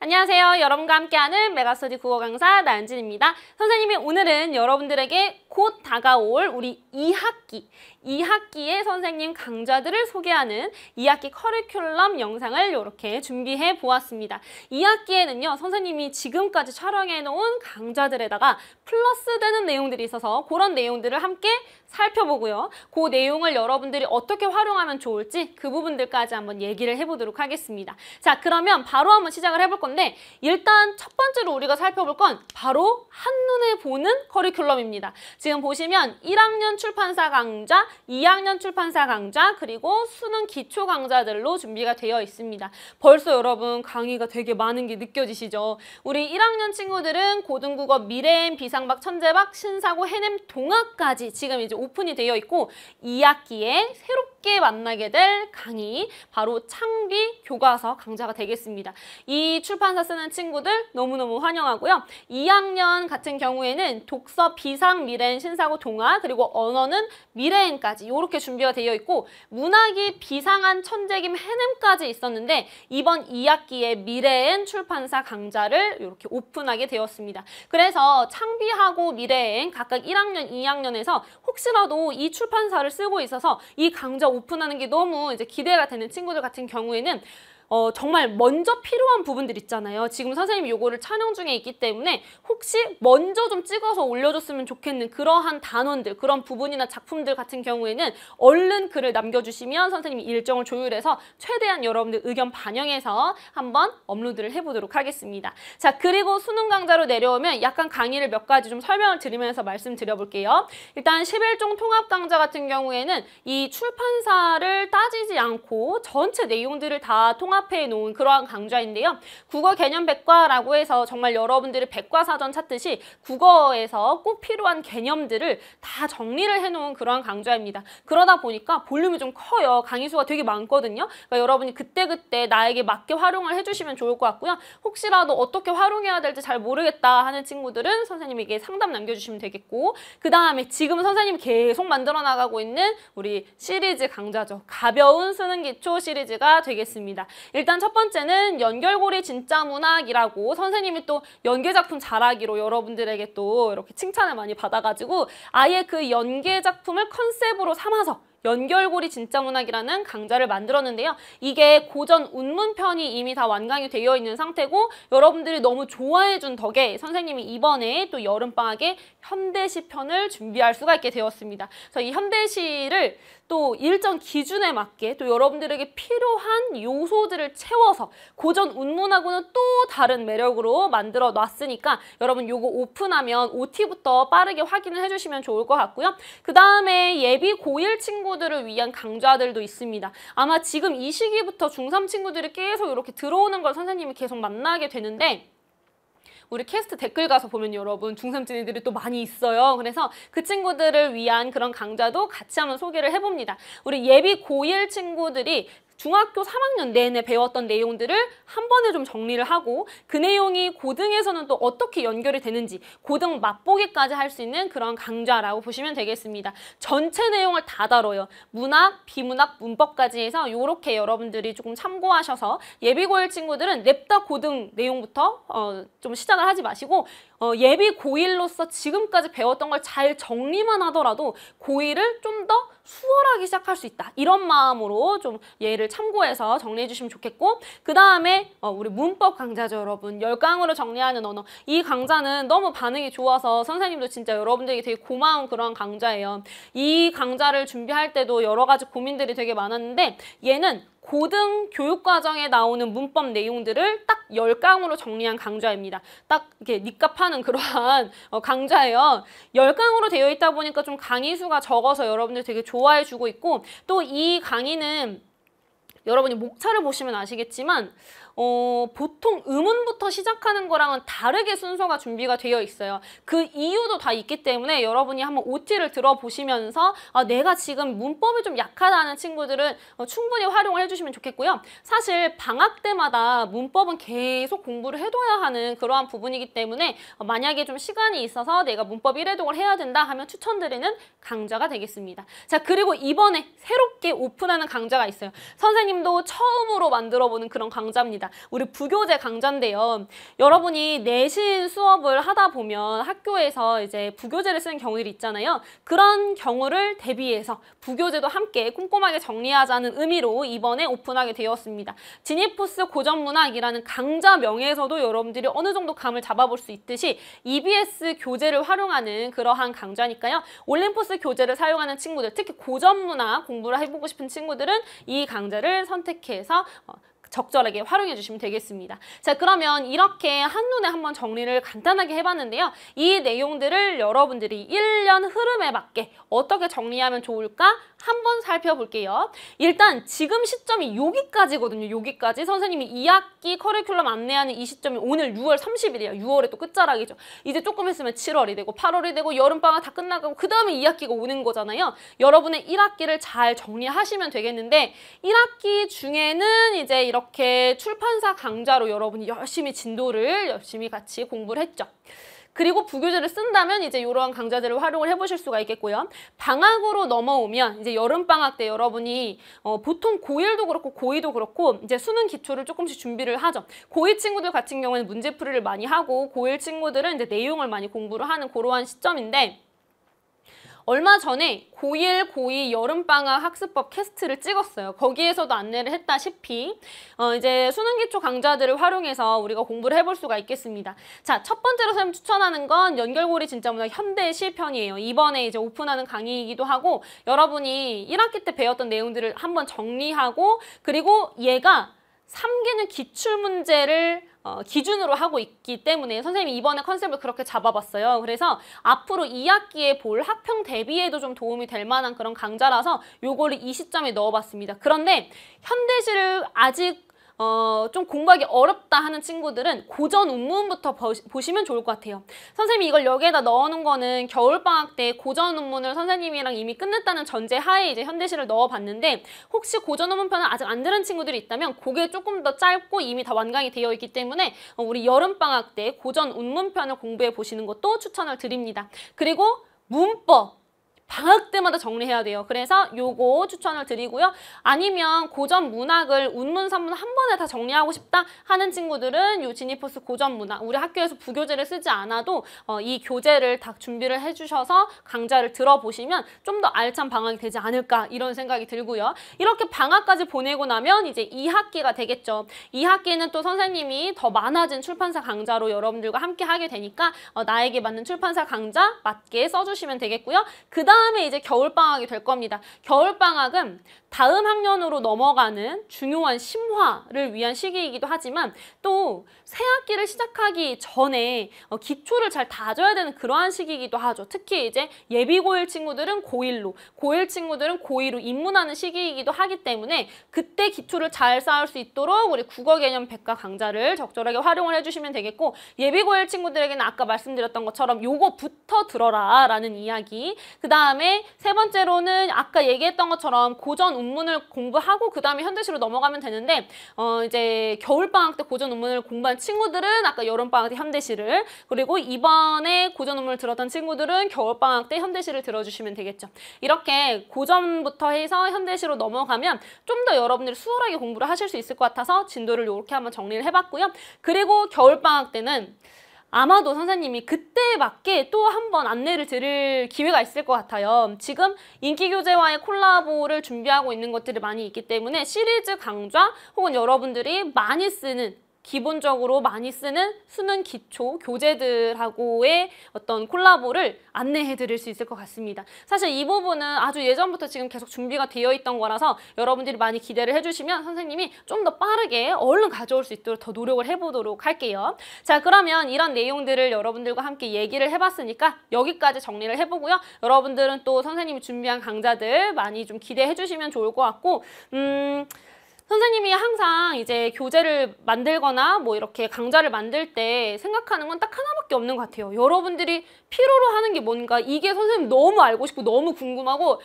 안녕하세요. 여러분과 함께하는 메가스터디 국어 강사 나은진입니다. 선생님이 오늘은 여러분들에게 곧 다가올 우리 2학기, 2학기의 선생님 강좌들을 소개하는 2학기 커리큘럼 영상을 이렇게 준비해 보았습니다. 2학기에는요. 선생님이 지금까지 촬영해 놓은 강좌들에다가 플러스 되는 내용들이 있어서 그런 내용들을 함께 살펴보고요. 그 내용을 여러분들이 어떻게 활용하면 좋을지 그 부분들까지 한번 얘기를 해보도록 하겠습니다. 자, 그러면 바로 한번 시작을 해볼 건데 건데 일단 첫 번째로 우리가 살펴볼 건 바로 한눈에 보는 커리큘럼입니다. 지금 보시면 1학년 출판사 강좌, 2학년 출판사 강좌, 그리고 수능 기초 강좌들로 준비가 되어 있습니다. 벌써 여러분 강의가 되게 많은 게 느껴지시죠? 우리 1학년 친구들은 고등국어 미래엔 비상박 천재박 신사고 해냄 동화까지 지금 이제 오픈이 되어 있고 2학기에 새롭게 쉽게 만나게 될 강의 바로 창비 교과서 강좌가 되겠습니다. 이 출판사 쓰는 친구들 너무너무 환영하고요. 2학년 같은 경우에는 독서 비상 미래엔 신사고 동화 그리고 언어는 미래엔까지 이렇게 준비가 되어 있고 문학이 비상한 천재김 해냄까지 있었는데 이번 2학기에 미래엔 출판사 강좌를 이렇게 오픈하게 되었습니다. 그래서 창비하고 미래엔 각각 1학년, 2학년에서 혹시라도 이 출판사를 쓰고 있어서 이 강좌 오픈하는 게 너무 이제 기대가 되는 친구들 같은 경우에는 어, 정말 먼저 필요한 부분들 있잖아요. 지금 선생님이 요거를 촬영 중에 있기 때문에 혹시 먼저 좀 찍어서 올려줬으면 좋겠는 그러한 단원들, 그런 부분이나 작품들 같은 경우에는 얼른 글을 남겨주시면 선생님이 일정을 조율해서 최대한 여러분들 의견 반영해서 한번 업로드를 해보도록 하겠습니다. 자, 그리고 수능 강좌로 내려오면 약간 강의를 몇 가지 좀 설명을 드리면서 말씀드려볼게요. 일단 11종 통합 강좌 같은 경우에는 이 출판사를 따지지 않고 전체 내용들을 다 통합 코앞에 놓은 그러한 강좌인데요. 국어 개념 백과라고 해서 정말 여러분들이 백과사전 찾듯이 국어에서 꼭 필요한 개념들을 다 정리를 해놓은 그러한 강좌입니다. 그러다 보니까 볼륨이 좀 커요. 강의 수가 되게 많거든요. 그러니까 여러분이 그때그때 나에게 맞게 활용을 해주시면 좋을 것 같고요. 혹시라도 어떻게 활용해야 될지 잘 모르겠다 하는 친구들은 선생님에게 상담 남겨주시면 되겠고 그 다음에 지금 선생님이 계속 만들어 나가고 있는 우리 시리즈 강좌죠. 가벼운 수능 기초 시리즈가 되겠습니다. 일단 첫 번째는 연결고리 진짜 문학이라고 선생님이 또 연계작품 잘하기로 여러분들에게 또 이렇게 칭찬을 많이 받아가지고 아예 그 연계작품을 컨셉으로 삼아서 연결고리 진짜 문학이라는 강좌를 만들었는데요. 이게 고전 운문편이 이미 다 완강이 되어 있는 상태고 여러분들이 너무 좋아해 준 덕에 선생님이 이번에 또 여름방학에 현대시 편을 준비할 수가 있게 되었습니다. 그래서 이 현대시를 또 일정 기준에 맞게 또 여러분들에게 필요한 요소들을 채워서 고전 운문하고는 또 다른 매력으로 만들어 놨으니까 여러분 요거 오픈하면 OT부터 빠르게 확인을 해주시면 좋을 것 같고요. 그 다음에 예비 고1 친구들을 위한 강좌들도 있습니다. 아마 지금 이 시기부터 중3 친구들이 계속 이렇게 들어오는 걸 선생님이 계속 만나게 되는데 우리 캐스트 댓글 가서 보면 여러분 중3찐이들이 또 많이 있어요. 그래서 그 친구들을 위한 그런 강좌도 같이 한번 소개를 해봅니다. 우리 예비 고1 친구들이 중학교 3학년 내내 배웠던 내용들을 한 번에 좀 정리를 하고 그 내용이 고등에서는 또 어떻게 연결이 되는지 고등 맛보기까지 할 수 있는 그런 강좌라고 보시면 되겠습니다. 전체 내용을 다 다뤄요. 문학, 비문학, 문법까지 해서 이렇게 여러분들이 조금 참고하셔서 예비고일 친구들은 냅다 고등 내용부터 어, 좀 시작을 하지 마시고 어, 예비 고1로서 지금까지 배웠던 걸 잘 정리만 하더라도 고1을 좀 더 수월하게 시작할 수 있다. 이런 마음으로 좀 예를 참고해서 정리해 주시면 좋겠고 그 다음에 어, 우리 문법 강좌죠 여러분. 열강으로 정리하는 언어. 이 강좌는 너무 반응이 좋아서 선생님도 진짜 여러분들에게 되게 고마운 그런 강좌예요. 이 강좌를 준비할 때도 여러 가지 고민들이 되게 많았는데 얘는 고등 교육 과정에 나오는 문법 내용들을 딱 열강으로 정리한 강좌입니다. 딱 이렇게 니값하는 그러한 어, 강좌예요. 열강으로 되어 있다 보니까 좀 강의 수가 적어서 여러분들 되게 좋아해 주고 있고 또 이 강의는 여러분이 목차를 보시면 아시겠지만 어, 보통 음운부터 시작하는 거랑은 다르게 순서가 준비가 되어 있어요. 그 이유도 다 있기 때문에 여러분이 한번 OT를 들어보시면서 아, 내가 지금 문법이 좀 약하다는 친구들은 어, 충분히 활용을 해주시면 좋겠고요. 사실 방학 때마다 문법은 계속 공부를 해둬야 하는 그러한 부분이기 때문에 어, 만약에 좀 시간이 있어서 내가 문법 1회동을 해야 된다 하면 추천드리는 강좌가 되겠습니다. 자 그리고 이번에 새롭게 오픈하는 강좌가 있어요. 선생님도 처음으로 만들어보는 그런 강좌입니다. 있습니다. 우리 부교재 강좌인데요. 여러분이 내신 수업을 하다 보면 학교에서 이제 부교재를 쓰는 경우들이 있잖아요. 그런 경우를 대비해서 부교재도 함께 꼼꼼하게 정리하자는 의미로 이번에 오픈하게 되었습니다. 지니포스 고전문학이라는 강좌 명에서도 여러분들이 어느 정도 감을 잡아볼 수 있듯이 EBS 교재를 활용하는 그러한 강좌니까요. 올림포스 교재를 사용하는 친구들, 특히 고전문학 공부를 해보고 싶은 친구들은 이 강좌를 선택해서 어, 적절하게 활용해 주시면 되겠습니다. 자 그러면 이렇게 한눈에 한번 정리를 간단하게 해봤는데요. 이 내용들을 여러분들이 1년 흐름에 맞게 어떻게 정리하면 좋을까 한번 살펴볼게요. 일단 지금 시점이 여기까지거든요. 여기까지 선생님이 2학기 커리큘럼 안내하는 이 시점이 오늘 6월 30일이에요. 6월에 또 끝자락이죠. 이제 조금 있으면 7월이 되고 8월이 되고 여름방학 다 끝나고 그 다음에 2학기가 오는 거잖아요. 여러분의 1학기를 잘 정리하시면 되겠는데 1학기 중에는 이제 이런 이렇게 출판사 강좌로 여러분이 열심히 진도를 열심히 같이 공부를 했죠. 그리고 부교재를 쓴다면 이제 이러한 강좌들을 활용을 해보실 수가 있겠고요. 방학으로 넘어오면 이제 여름방학 때 여러분이 어, 보통 고1도 그렇고 고2도 그렇고 이제 수능 기초를 조금씩 준비를 하죠. 고2 친구들 같은 경우에는 문제풀이를 많이 하고 고1 친구들은 이제 내용을 많이 공부를 하는 그러한 시점인데 얼마 전에 고1, 고2 여름방학 학습법 캐스트를 찍었어요. 거기에서도 안내를 했다시피 어, 이제 수능 기초 강좌들을 활용해서 우리가 공부를 해볼 수가 있겠습니다. 자, 첫 번째로 선생님 추천하는 건 연결고리 진짜문학 현대시 편이에요. 이번에 이제 오픈하는 강의이기도 하고 여러분이 1학기 때 배웠던 내용들을 한번 정리하고 그리고 얘가 3기는 기출문제를 어, 기준으로 하고 있기 때문에 선생님이 이번에 컨셉을 그렇게 잡아봤어요. 그래서 앞으로 2학기에 볼 학평 대비에도 좀 도움이 될 만한 그런 강좌라서 요거를 이 시점에 넣어봤습니다. 그런데 현대시를 아직 어, 좀 공부하기 어렵다 하는 친구들은 고전 운문부터 보시면 좋을 것 같아요. 선생님이 이걸 여기에다 넣어놓은 거는 겨울방학 때 고전 운문을 선생님이랑 이미 끝냈다는 전제 하에 이제 현대시를 넣어봤는데 혹시 고전 운문편을 아직 안 들은 친구들이 있다면 그게 조금 더 짧고 이미 다 완강이 되어 있기 때문에 어, 우리 여름방학 때 고전 운문편을 공부해 보시는 것도 추천을 드립니다. 그리고 문법, 방학 때마다 정리해야 돼요. 그래서 요거 추천을 드리고요. 아니면 고전 문학을 운문, 산문 한 번에 다 정리하고 싶다 하는 친구들은 요 지니퍼스 고전 문학, 우리 학교에서 부교재를 쓰지 않아도 어, 이 교재를 다 준비를 해주셔서 강좌를 들어보시면 좀 더 알찬 방학이 되지 않을까 이런 생각이 들고요. 이렇게 방학까지 보내고 나면 이제 이학기가 되겠죠. 이학기는또 선생님이 더 많아진 출판사 강좌로 여러분들과 함께 하게 되니까 어, 나에게 맞는 출판사 강좌 맞게 써주시면 되겠고요. 그 다음 다음에 이제 겨울방학이 될 겁니다. 겨울방학은 다음 학년으로 넘어가는 중요한 심화를 위한 시기이기도 하지만 또 새학기를 시작하기 전에 어, 기초를 잘 다져야 되는 그러한 시기이기도 하죠. 특히 이제 예비고1 친구들은 고1로, 고1 친구들은 고2로 입문하는 시기이기도 하기 때문에 그때 기초를 잘 쌓을 수 있도록 우리 국어 개념 백과 강좌를 적절하게 활용을 해주시면 되겠고 예비고1 친구들에게는 아까 말씀드렸던 것처럼 요거부터 들어라 라는 이야기 그 다음 다음에 세 번째로는 아까 얘기했던 것처럼 고전 운문을 공부하고 그 다음에 현대시로 넘어가면 되는데 어 이제 겨울방학 때 고전 운문을 공부한 친구들은 아까 여름방학 때 현대시를 그리고 이번에 고전 운문을 들었던 친구들은 겨울방학 때 현대시를 들어주시면 되겠죠. 이렇게 고전부터 해서 현대시로 넘어가면 좀 더 여러분들이 수월하게 공부를 하실 수 있을 것 같아서 진도를 이렇게 한번 정리를 해봤고요. 그리고 겨울방학 때는 아마도 선생님이 그때에 맞게 또 한 번 안내를 드릴 기회가 있을 것 같아요. 지금 인기교재와의 콜라보를 준비하고 있는 것들이 많이 있기 때문에 시리즈 강좌 혹은 여러분들이 많이 쓰는 기본적으로 많이 쓰는 수능 기초 교재들하고의 어떤 콜라보를 안내해 드릴 수 있을 것 같습니다. 사실 이 부분은 아주 예전부터 지금 계속 준비가 되어 있던 거라서 여러분들이 많이 기대를 해주시면 선생님이 좀 더 빠르게 얼른 가져올 수 있도록 더 노력을 해보도록 할게요. 자 그러면 이런 내용들을 여러분들과 함께 얘기를 해봤으니까 여기까지 정리를 해보고요. 여러분들은 또 선생님이 준비한 강좌들 많이 좀 기대해 주시면 좋을 것 같고 음... 선생님이 항상 이제 교재를 만들거나 뭐 이렇게 강좌를 만들 때 생각하는 건 딱 하나밖에 없는 것 같아요. 여러분들이 필요로 하는 게 뭔가 이게 선생님 너무 알고 싶고 너무 궁금하고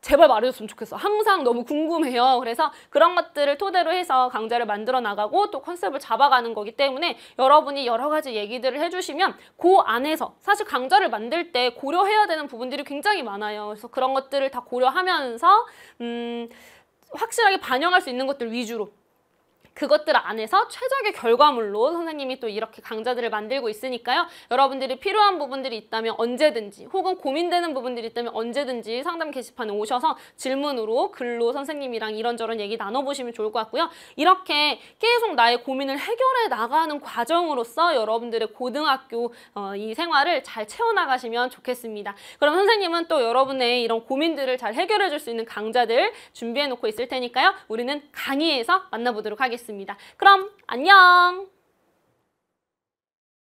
제발 말해줬으면 좋겠어. 항상 너무 궁금해요. 그래서 그런 것들을 토대로 해서 강좌를 만들어 나가고 또 컨셉을 잡아가는 거기 때문에 여러분이 여러 가지 얘기들을 해주시면 그 안에서 사실 강좌를 만들 때 고려해야 되는 부분들이 굉장히 많아요. 그래서 그런 것들을 다 고려하면서 음 확실하게 반영할 수 있는 것들 위주로 그것들 안에서 최적의 결과물로 선생님이 또 이렇게 강좌들을 만들고 있으니까요. 여러분들이 필요한 부분들이 있다면 언제든지 혹은 고민되는 부분들이 있다면 언제든지 상담 게시판에 오셔서 질문으로 글로 선생님이랑 이런저런 얘기 나눠보시면 좋을 것 같고요. 이렇게 계속 나의 고민을 해결해 나가는 과정으로서 여러분들의 고등학교 어, 이 생활을 잘 채워나가시면 좋겠습니다. 그럼 선생님은 또 여러분의 이런 고민들을 잘 해결해 줄 수 있는 강좌들 준비해 놓고 있을 테니까요. 우리는 강의에서 만나보도록 하겠습니다. 있습니다. 그럼 안녕!